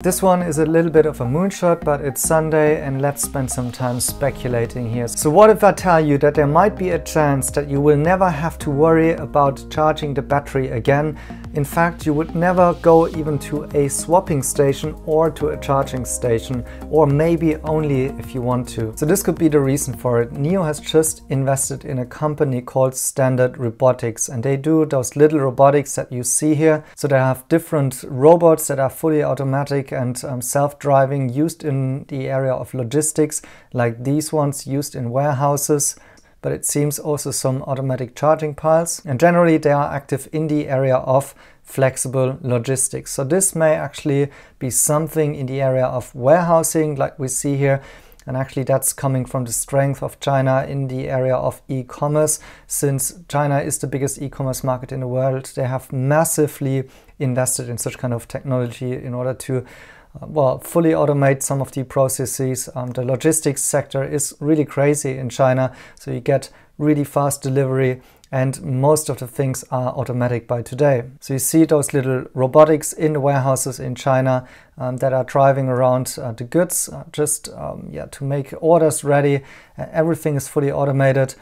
This one is a little bit of a moonshot, but it's Sunday and let's spend some time speculating here. So what if I tell you that there might be a chance that you will never have to worry about charging the battery again in fact, you would never go even to a swapping station or to a charging station, or maybe only if you want to. So this could be the reason for it. NEO has just invested in a company called Standard Robotics, and they do those little robotics that you see here. So they have different robots that are fully automatic and um, self-driving used in the area of logistics, like these ones used in warehouses but it seems also some automatic charging piles. And generally they are active in the area of flexible logistics. So this may actually be something in the area of warehousing like we see here. And actually that's coming from the strength of China in the area of e-commerce. Since China is the biggest e-commerce market in the world, they have massively invested in such kind of technology in order to well, fully automate some of the processes. Um, the logistics sector is really crazy in China, so you get really fast delivery and most of the things are automatic by today. So you see those little robotics in the warehouses in China um, that are driving around uh, the goods uh, just um, yeah, to make orders ready. Uh, everything is fully automated.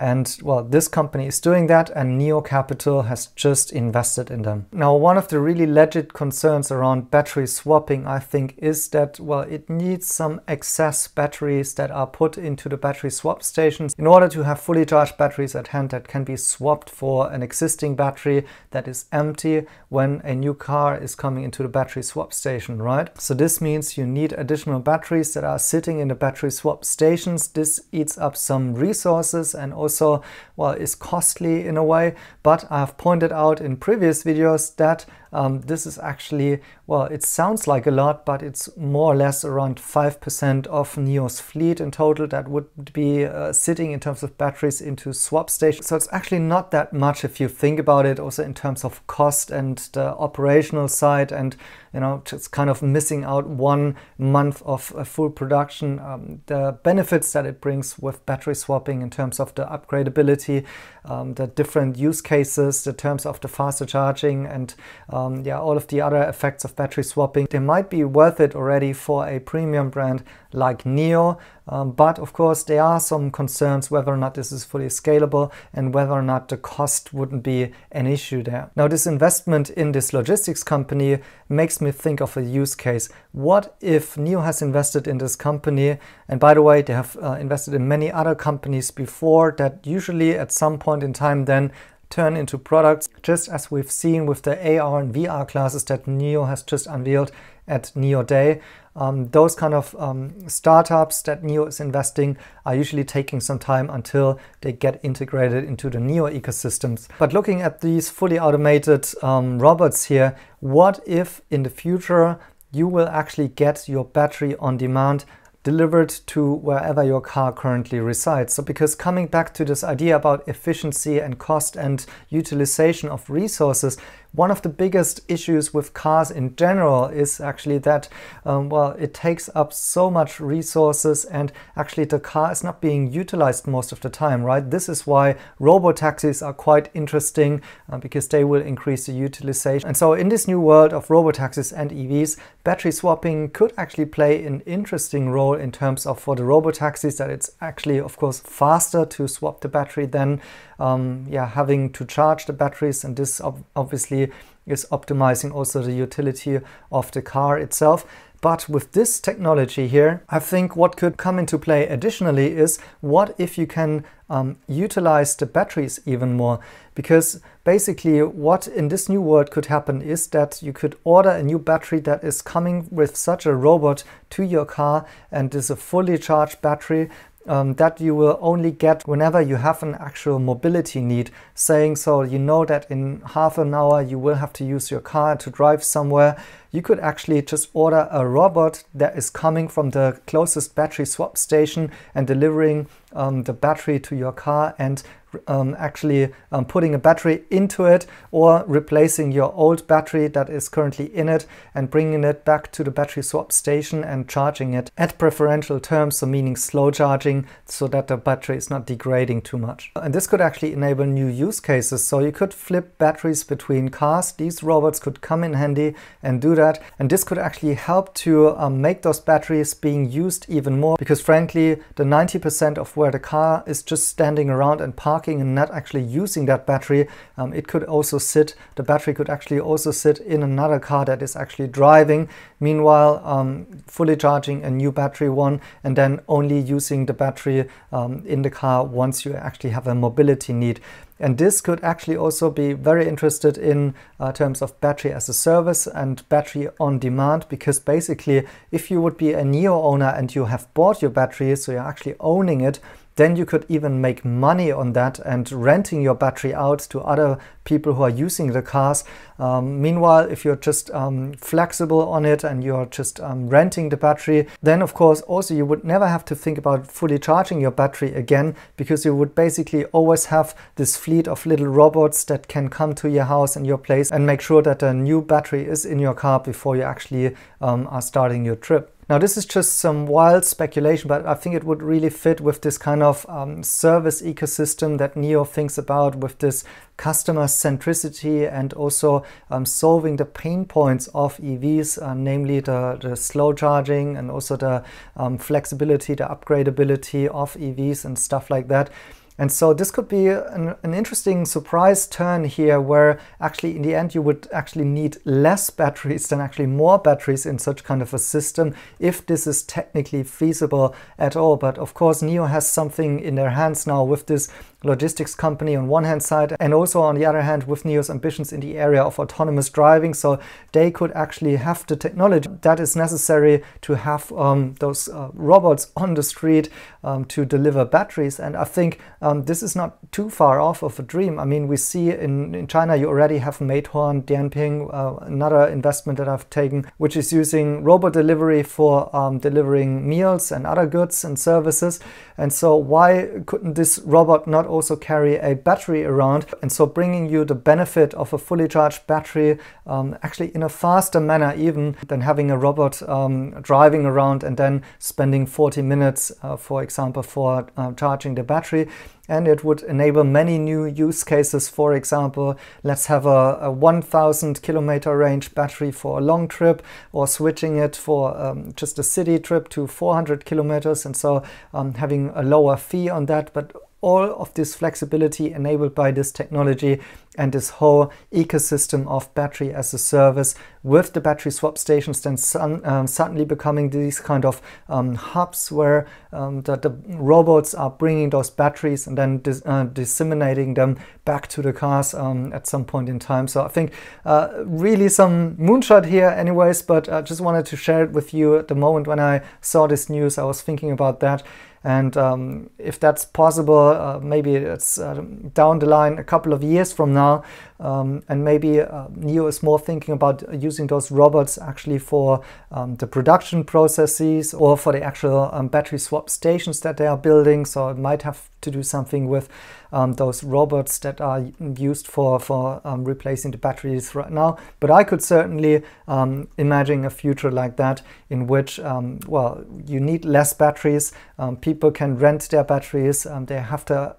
And well, this company is doing that and Neo Capital has just invested in them. Now, one of the really legit concerns around battery swapping, I think, is that, well, it needs some excess batteries that are put into the battery swap stations in order to have fully charged batteries at hand that can be swapped for an existing battery that is empty when a new car is coming into the battery swap station, right? So this means you need additional batteries that are sitting in the battery swap stations. This eats up some resources and also so, well, is costly in a way, but I've pointed out in previous videos that um, this is actually, well, it sounds like a lot, but it's more or less around 5% of NEO's fleet in total that would be uh, sitting in terms of batteries into swap stations. So it's actually not that much if you think about it, also in terms of cost and the operational side and, you know, just kind of missing out one month of uh, full production. Um, the benefits that it brings with battery swapping in terms of the upgradability, um, the different use cases, the terms of the faster charging and uh, um, yeah, all of the other effects of battery swapping, they might be worth it already for a premium brand like NEO. Um, but of course, there are some concerns whether or not this is fully scalable and whether or not the cost wouldn't be an issue there. Now, this investment in this logistics company makes me think of a use case. What if NEO has invested in this company? And by the way, they have uh, invested in many other companies before that usually at some point in time then turn into products, just as we've seen with the AR and VR classes that NEO has just unveiled at NEO Day. Um, those kind of um, startups that NEO is investing are usually taking some time until they get integrated into the NEO ecosystems. But looking at these fully automated um, robots here, what if in the future you will actually get your battery on demand delivered to wherever your car currently resides. So because coming back to this idea about efficiency and cost and utilization of resources, one of the biggest issues with cars in general is actually that, um, well, it takes up so much resources and actually the car is not being utilized most of the time, right? This is why robo taxis are quite interesting uh, because they will increase the utilization. And so in this new world of robo taxis and EVs, battery swapping could actually play an interesting role in terms of for the robo taxis that it's actually, of course, faster to swap the battery than um, yeah, having to charge the batteries and this obviously is optimizing also the utility of the car itself. But with this technology here, I think what could come into play additionally is what if you can um, utilize the batteries even more? Because basically what in this new world could happen is that you could order a new battery that is coming with such a robot to your car and is a fully charged battery um, that you will only get whenever you have an actual mobility need, saying so you know that in half an hour you will have to use your car to drive somewhere. You could actually just order a robot that is coming from the closest battery swap station and delivering um, the battery to your car and um, actually um, putting a battery into it or replacing your old battery that is currently in it and bringing it back to the battery swap station and charging it at preferential terms, so meaning slow charging so that the battery is not degrading too much. And this could actually enable new use cases. So you could flip batteries between cars. These robots could come in handy and do that. And this could actually help to um, make those batteries being used even more because frankly, the 90% of where the car is just standing around and parked parking and not actually using that battery, um, it could also sit, the battery could actually also sit in another car that is actually driving. Meanwhile, um, fully charging a new battery one and then only using the battery um, in the car once you actually have a mobility need. And this could actually also be very interested in uh, terms of battery as a service and battery on demand, because basically, if you would be a NEO owner and you have bought your battery, so you're actually owning it, then you could even make money on that and renting your battery out to other people who are using the cars. Um, meanwhile, if you're just um, flexible on it and you're just um, renting the battery, then of course also you would never have to think about fully charging your battery again because you would basically always have this fleet of little robots that can come to your house and your place and make sure that a new battery is in your car before you actually um, are starting your trip. Now, this is just some wild speculation, but I think it would really fit with this kind of um, service ecosystem that Neo thinks about with this customer centricity and also um, solving the pain points of EVs, uh, namely the, the slow charging and also the um, flexibility, the upgradability of EVs and stuff like that. And so this could be an, an, interesting surprise turn here where actually in the end you would actually need less batteries than actually more batteries in such kind of a system if this is technically feasible at all. But of course NEO has something in their hands now with this logistics company on one hand side, and also on the other hand with Neo's ambitions in the area of autonomous driving. So they could actually have the technology that is necessary to have um, those uh, robots on the street um, to deliver batteries. And I think um, this is not too far off of a dream. I mean, we see in, in China, you already have Meituan, Dianping, uh, another investment that I've taken, which is using robot delivery for um, delivering meals and other goods and services. And so why couldn't this robot not also carry a battery around and so bringing you the benefit of a fully charged battery um, actually in a faster manner even than having a robot um, driving around and then spending 40 minutes uh, for example for uh, charging the battery and it would enable many new use cases. For example, let's have a, a 1000 kilometer range battery for a long trip or switching it for um, just a city trip to 400 kilometers. And so um, having a lower fee on that, but all of this flexibility enabled by this technology and this whole ecosystem of battery as a service with the battery swap stations then sun, um, suddenly becoming these kind of um, hubs where um, the, the, robots are bringing those batteries and then dis uh, disseminating them back to the cars um, at some point in time. So I think uh, really some moonshot here anyways, but I just wanted to share it with you at the moment when I saw this news, I was thinking about that. And um, if that's possible, uh, maybe it's uh, down the line a couple of years from now. Um, and maybe uh, NEO is more thinking about using those robots actually for um, the production processes or for the actual um, battery swap stations that they are building. So it might have to do something with um, those robots that are used for, for um, replacing the batteries right now. But I could certainly um, imagine a future like that in which, um, well, you need less batteries. Um, people can rent their batteries. Um, they have the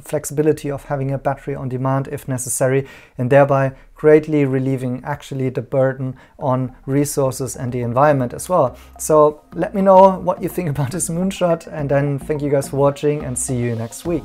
flexibility of having a battery on demand if necessary, and thereby greatly relieving actually the burden on resources and the environment as well. So let me know what you think about this moonshot and then thank you guys for watching and see you next week.